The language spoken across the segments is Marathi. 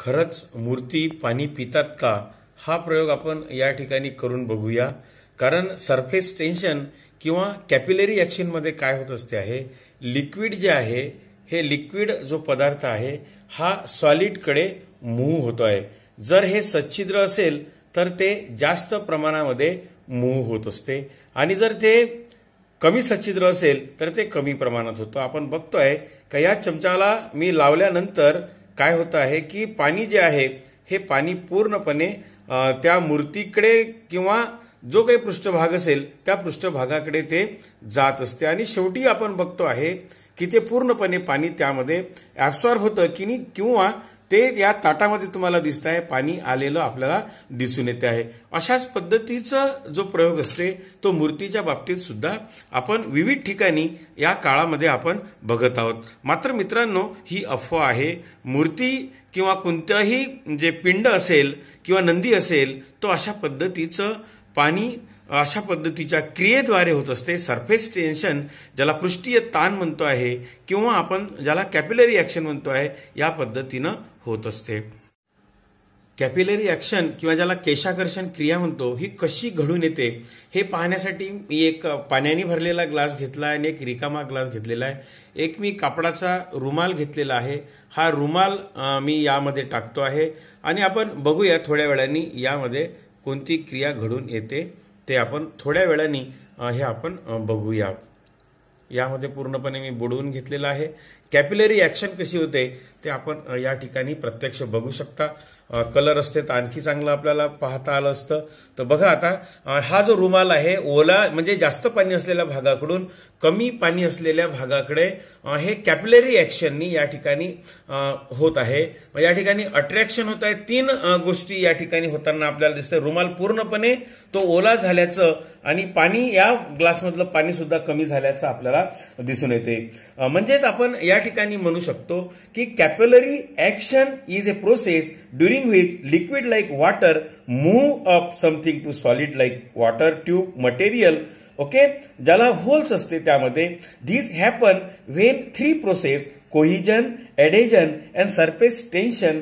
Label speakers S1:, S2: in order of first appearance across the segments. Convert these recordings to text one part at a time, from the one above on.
S1: खरंच मूर्ती पाणी पितात का हा प्रयोग आपण या ठिकाणी करून बघूया कारण सरफेस टेन्शन किंवा कॅपिलरी ॲक्शनमध्ये काय होत असते आहे लिक्विड जे आहे हे लिक्विड जो पदार्थ आहे हा सॉलिडकडे मूव होतो आहे जर हे सच्छिद्र असेल तर ते जास्त प्रमाणामध्ये मूव होत असते आणि जर ते कमी सच्छिद्र असेल तर ते कमी प्रमाणात होतं आपण बघतोय का या चमचाला मी लावल्यानंतर काय होतं आहे की पाणी जे आहे हे पाणी पूर्णपणे त्या मूर्तीकडे किंवा जो काही पृष्ठभाग असेल त्या पृष्ठभागाकडे ते जात असते आणि शेवटी आपण बघतो आहे की ते पूर्णपणे पाणी त्यामध्ये ॲब्सॉर्ब होतं की किंवा ते या ताटामध्ये तुम्हाला दिसत आहे पाणी आलेलं आपल्याला दिसून येते आहे अशाच पद्धतीचा जो प्रयोग असते तो मूर्तीच्या बाबतीत सुद्धा आपण विविध ठिकाणी या काळामध्ये आपण बघत आहोत मात्र मित्रांनो ही अफवा आहे मूर्ती किंवा कोणत्याही जे पिंड असेल किंवा नंदी असेल तो अशा पद्धतीचं पाणी अशा पद्धतीच्या क्रियेद्वारे होत असते सरफेस टेन्शन ज्याला पृष्ठीय ताण म्हणतो आहे किंवा आपण ज्याला कॅपिलरी ऍक्शन म्हणतो आहे या पद्धतीनं होत असते कॅपिलरी ऍक्शन किंवा ज्याला केशाकर्षण क्रिया म्हणतो ही कशी घडून येते हे पाहण्यासाठी मी एक पाण्याने भरलेला ग्लास घेतला आहे आणि एक रिकामा ग्लास घेतलेला आहे एक मी कापडाचा रुमाल घेतलेला आहे हा रुमाल मी यामध्ये टाकतो आहे आणि आपण बघूया थोड्या वेळाने यामध्ये कोणती क्रिया घडून येते ते आपण थोड्या वेळाने हे आपण बघूया यामध्ये पूर्णपणे मी बुडवून घेतलेलं आहे कॅपिलरी ऍक्शन कशी होते ते आपण या ठिकाणी प्रत्यक्ष बघू शकता कलर असते तर आणखी चांगलं आपल्याला पाहता आलं असतं तर बघा आता हा जो रुमाल आहे ओला म्हणजे जास्त पाणी असलेल्या भागाकडून कमी पाणी असलेल्या भागाकडे हे कॅपिलरी ऍक्शननी या ठिकाणी होत आहे या ठिकाणी अट्रॅक्शन होत आहे तीन गोष्टी या ठिकाणी होताना आपल्याला दिसतं रुमाल पूर्णपणे तो ओला झाल्याचं आणि पाणी या ग्लासमधलं पाणी सुद्धा कमी झाल्याचं आपल्याला दिसून येते म्हणजेच आपण या या ठिकाणी म्हणू शकतो की capillary action is a process during which liquid like water move up something to solid like water tube material okay ज्याला होल्स असते त्यामध्ये this happen when three process cohesion adhesion and surface tension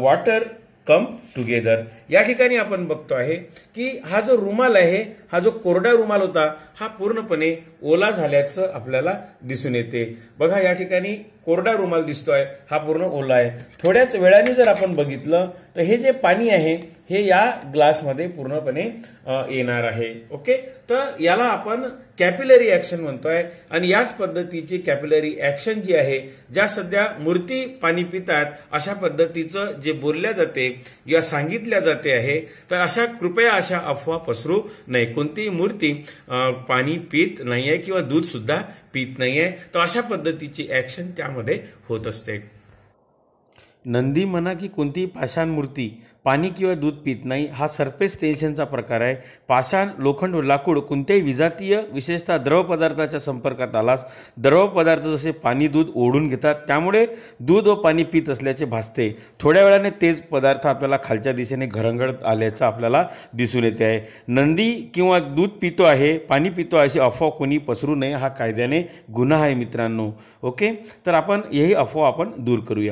S1: water come together या ठिकाणी आपण बघतो आहे की हा जो रुमाल आहे हा जो कोरडा रुमाल होता हा पूर्णपणे ओला झाल्याचं आपल्याला दिसून येते बघा या ठिकाणी कोरडा रुमाल दिसतोय हा पूर्ण ओला आहे थोड्याच वेळाने जर आपण बघितलं तर हे जे पाणी आहे हे या ग्लासमध्ये पूर्णपणे येणार आहे ओके तर याला आपण कॅपिलरी ऍक्शन म्हणतोय आणि याच पद्धतीची कॅपिलरी ऍक्शन जी आहे ज्या सध्या मूर्ती पाणी पितात अशा पद्धतीचं जे बोलल्या जाते किंवा सांगितल्या जाते आहे तर अशा कृपया अशा अफवा पसरू नाही कोणतीही मूर्ती पाणी पित नाहीये किंवा दूध सुद्धा पीत नाहीये तर अशा पद्धतीची ऍक्शन त्यामध्ये होत असते नंदी म्हणा की कोणतीही पाषाण मूर्ती पाणी किंवा दूध पित नाही हा सरफेस टेन्शनचा प्रकार आहे पाषाण लोखंड व लाकूड कोणत्याही विजातीय विशेषतः द्रव पदार्थाच्या संपर्कात आलास द्रव पदार्थ जसे पाणी दूध ओढून घेतात त्यामुळे दूध व पाणी पित असल्याचे भासते थोड्या वेळाने तेच पदार्थ आपल्याला खालच्या दिशेने घरंगडत आल्याचं आपल्याला दिसून येते आहे नंदी किंवा दूध पितो आहे पाणी पितो अशी अफवा कोणी पसरू नये हा कायद्याने गुन्हा आहे मित्रांनो ओके तर आपण हेही अफवा आपण दूर करूया